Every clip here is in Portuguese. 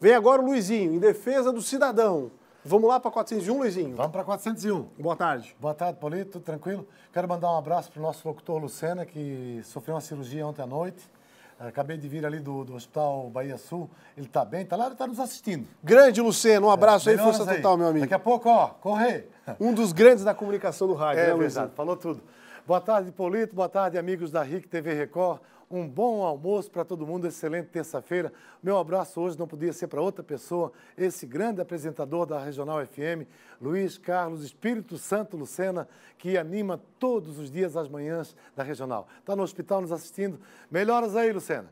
Vem agora o Luizinho, em defesa do cidadão. Vamos lá para 401, Luizinho? Vamos para 401. Boa tarde. Boa tarde, Polito. Tudo tranquilo? Quero mandar um abraço para o nosso locutor Lucena, que sofreu uma cirurgia ontem à noite. Eh, acabei de vir ali do, do Hospital Bahia Sul. Ele está bem, está lá, ele está nos assistindo. Grande, Lucena, Um é, abraço é, aí, força aí. total, meu amigo. Daqui a pouco, ó, correr. Um dos grandes da comunicação do rádio, é, né, Luizinho? Verdade. Falou tudo. Boa tarde, Polito. Boa tarde, amigos da RIC TV Record. Um bom almoço para todo mundo, excelente terça-feira. Meu abraço hoje não podia ser para outra pessoa, esse grande apresentador da Regional FM, Luiz Carlos Espírito Santo Lucena, que anima todos os dias as manhãs da Regional. Está no hospital nos assistindo. Melhoras aí, Lucena.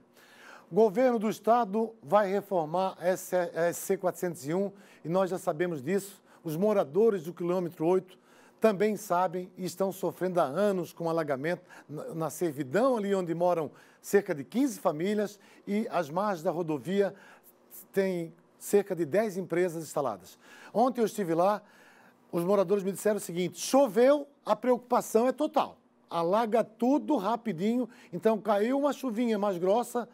Governo do Estado vai reformar a SC 401 e nós já sabemos disso. Os moradores do quilômetro 8 também sabem e estão sofrendo há anos com alagamento na servidão, ali onde moram cerca de 15 famílias e as margens da rodovia tem cerca de 10 empresas instaladas. Ontem eu estive lá, os moradores me disseram o seguinte: choveu, a preocupação é total. Alaga tudo rapidinho, então caiu uma chuvinha mais grossa,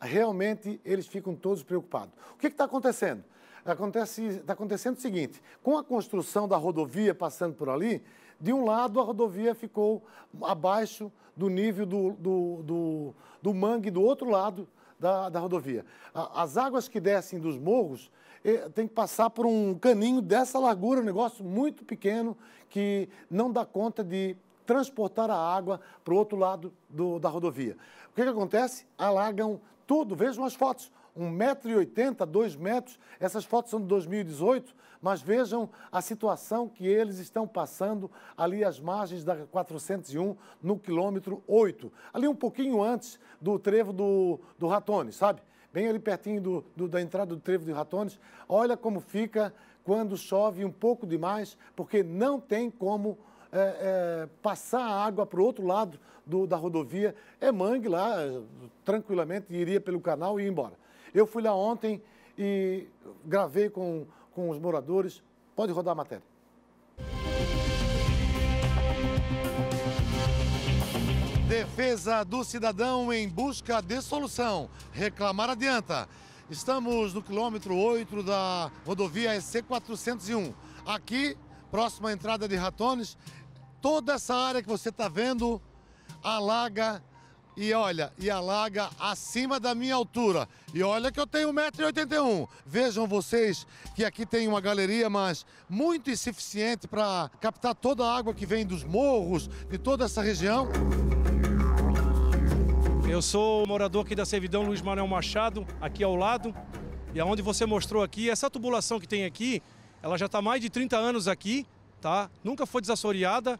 realmente eles ficam todos preocupados. O que está acontecendo? Acontece, está acontecendo o seguinte: com a construção da rodovia passando por ali, de um lado a rodovia ficou abaixo do nível do, do, do, do mangue do outro lado da, da rodovia. as águas que descem dos morros eh, tem que passar por um caninho dessa largura, um negócio muito pequeno que não dá conta de transportar a água para o outro lado do, da rodovia. O que, que acontece? Alagam tudo. Vejam as fotos. 1,80m, 2 metros. Essas fotos são de 2018, mas vejam a situação que eles estão passando ali às margens da 401, no quilômetro 8. Ali um pouquinho antes do trevo do, do Ratones, sabe? Bem ali pertinho do, do, da entrada do trevo de Ratones. Olha como fica quando chove um pouco demais, porque não tem como é, é, passar a água para o outro lado do, da rodovia. É mangue lá, tranquilamente iria pelo canal e ir embora. Eu fui lá ontem e gravei com, com os moradores. Pode rodar a matéria. Defesa do cidadão em busca de solução. Reclamar adianta. Estamos no quilômetro 8 da rodovia EC401. Aqui, próxima à entrada de Ratones, toda essa área que você está vendo alaga e olha, e alaga acima da minha altura. E olha que eu tenho 1,81m. Vejam vocês que aqui tem uma galeria, mas muito insuficiente para captar toda a água que vem dos morros, de toda essa região. Eu sou morador aqui da Servidão Luiz Manuel Machado, aqui ao lado. E aonde você mostrou aqui, essa tubulação que tem aqui, ela já está mais de 30 anos aqui, tá? Nunca foi desassoreada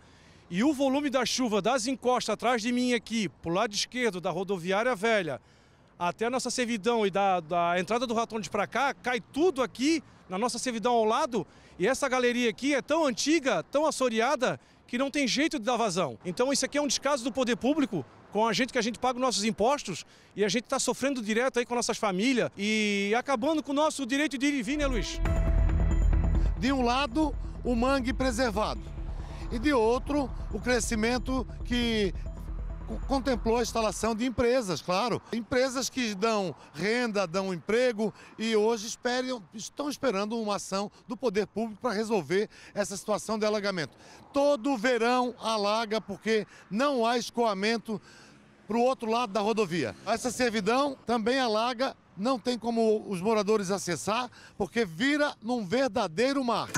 e o volume da chuva das encostas atrás de mim aqui, pro lado esquerdo da rodoviária velha, até a nossa servidão e da, da entrada do Ratonde para cá, cai tudo aqui na nossa servidão ao lado. E essa galeria aqui é tão antiga, tão assoreada, que não tem jeito de dar vazão. Então isso aqui é um descaso do poder público com a gente que a gente paga os nossos impostos e a gente está sofrendo direto aí com nossas famílias e acabando com o nosso direito de ir e vir, né, Luiz? De um lado, o mangue preservado e de outro, o crescimento que contemplou a instalação de empresas, claro. Empresas que dão renda, dão emprego e hoje esperam, estão esperando uma ação do poder público para resolver essa situação de alagamento. Todo verão alaga porque não há escoamento para o outro lado da rodovia. Essa servidão também alaga, não tem como os moradores acessar, porque vira num verdadeiro mar.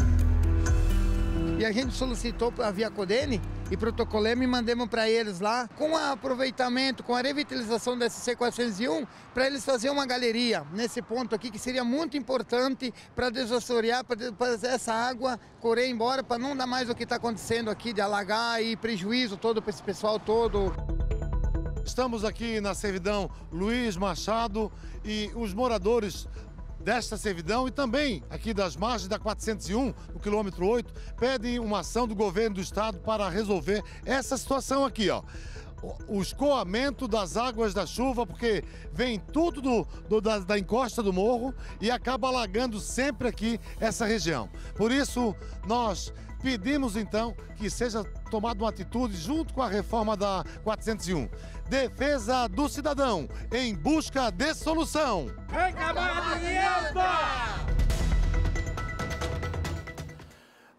E a gente solicitou para a Via Codene e protocolemos e mandamos para eles lá, com aproveitamento, com a revitalização da SC401, para eles fazerem uma galeria nesse ponto aqui, que seria muito importante para desassorear, para essa água correr embora, para não dar mais o que está acontecendo aqui de alagar e prejuízo todo para esse pessoal todo. Estamos aqui na servidão Luiz Machado e os moradores desta servidão e também aqui das margens da 401, no quilômetro 8, pedem uma ação do governo do estado para resolver essa situação aqui, ó o escoamento das águas da chuva, porque vem tudo do, do, da, da, encosta do morro e acaba alagando sempre aqui essa região. Por isso, nós Pedimos então que seja tomada uma atitude junto com a reforma da 401. Defesa do cidadão em busca de solução. Reclamada de alta!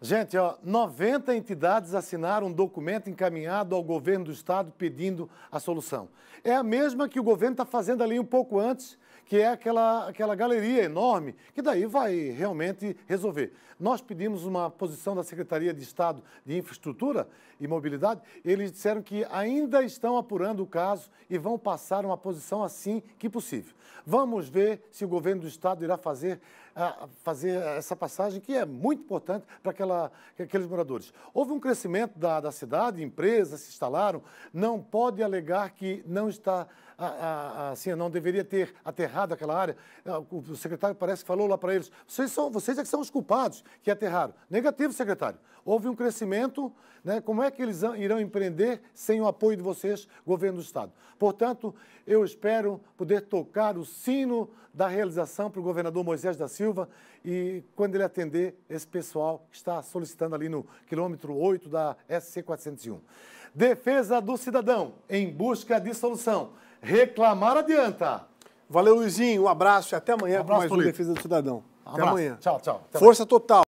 Gente, ó, 90 entidades assinaram um documento encaminhado ao governo do estado pedindo a solução. É a mesma que o governo está fazendo ali um pouco antes que é aquela, aquela galeria enorme, que daí vai realmente resolver. Nós pedimos uma posição da Secretaria de Estado de Infraestrutura e Mobilidade, eles disseram que ainda estão apurando o caso e vão passar uma posição assim que possível. Vamos ver se o governo do Estado irá fazer, uh, fazer essa passagem, que é muito importante para aquela, aqueles moradores. Houve um crescimento da, da cidade, empresas se instalaram, não pode alegar que não está a, a, assim, não deveria ter aterrado aquela área. Ah, o secretário parece que falou lá para eles, vocês, são, vocês é que são os culpados que aterraram. Negativo, secretário. Houve um crescimento, né? como é que eles irão empreender sem o apoio de vocês, governo do Estado? Portanto, eu espero poder tocar o sino da realização para o governador Moisés da Silva e quando ele atender esse pessoal que está solicitando ali no quilômetro 8 da SC 401. Defesa do cidadão em busca de solução reclamar adianta. Valeu, Luizinho. Um abraço e até amanhã um abraço, com mais um Defesa do Cidadão. Um até amanhã. Tchau, tchau. Até Força amanhã. total.